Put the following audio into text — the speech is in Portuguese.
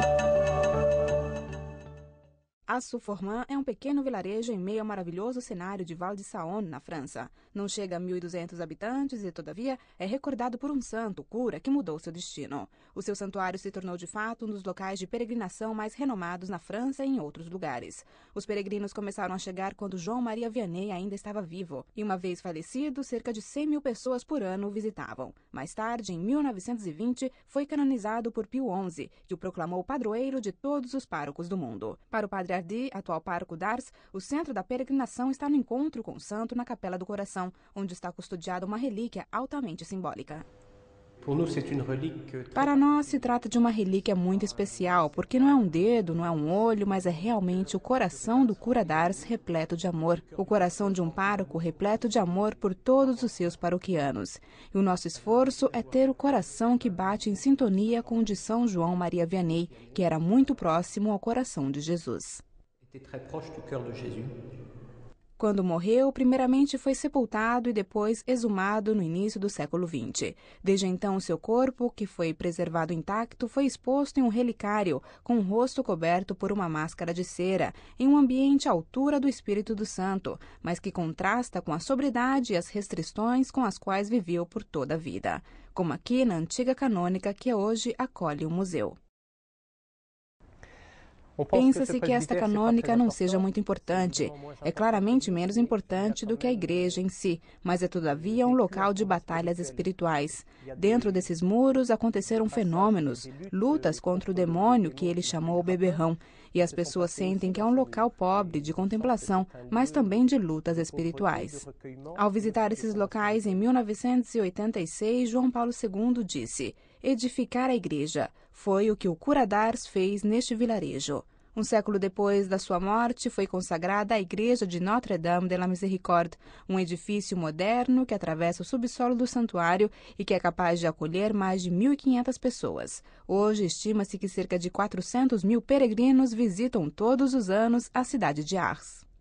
Thank you. Assuforman é um pequeno vilarejo em meio ao maravilhoso cenário de Val de Saône, na França. Não chega a 1.200 habitantes e, todavia, é recordado por um santo, cura, que mudou seu destino. O seu santuário se tornou, de fato, um dos locais de peregrinação mais renomados na França e em outros lugares. Os peregrinos começaram a chegar quando João Maria Vianney ainda estava vivo, e uma vez falecido, cerca de 100 mil pessoas por ano o visitavam. Mais tarde, em 1920, foi canonizado por Pio XI, que o proclamou padroeiro de todos os párocos do mundo. Para o padre Jardim, atual Parco d'Ars, o centro da peregrinação está no encontro com o santo na Capela do Coração, onde está custodiada uma relíquia altamente simbólica. Para nós, se trata de uma relíquia muito especial, porque não é um dedo, não é um olho, mas é realmente o coração do cura d'Ars repleto de amor. O coração de um pároco repleto de amor por todos os seus paroquianos. E o nosso esforço é ter o coração que bate em sintonia com o de São João Maria Vianney, que era muito próximo ao coração de Jesus. Quando morreu, primeiramente foi sepultado e depois exumado no início do século XX. Desde então, seu corpo, que foi preservado intacto, foi exposto em um relicário, com o rosto coberto por uma máscara de cera, em um ambiente à altura do Espírito do Santo, mas que contrasta com a sobriedade e as restrições com as quais viveu por toda a vida, como aqui na antiga canônica que hoje acolhe o museu. Pensa-se que esta canônica não seja muito importante. É claramente menos importante do que a igreja em si, mas é todavia um local de batalhas espirituais. Dentro desses muros aconteceram fenômenos, lutas contra o demônio que ele chamou o beberrão, e as pessoas sentem que é um local pobre de contemplação, mas também de lutas espirituais. Ao visitar esses locais em 1986, João Paulo II disse: edificar a igreja. Foi o que o cura Dars fez neste vilarejo. Um século depois da sua morte, foi consagrada a Igreja de Notre-Dame de la Miséricorde, um edifício moderno que atravessa o subsolo do santuário e que é capaz de acolher mais de 1.500 pessoas. Hoje, estima-se que cerca de 400 mil peregrinos visitam todos os anos a cidade de Ars.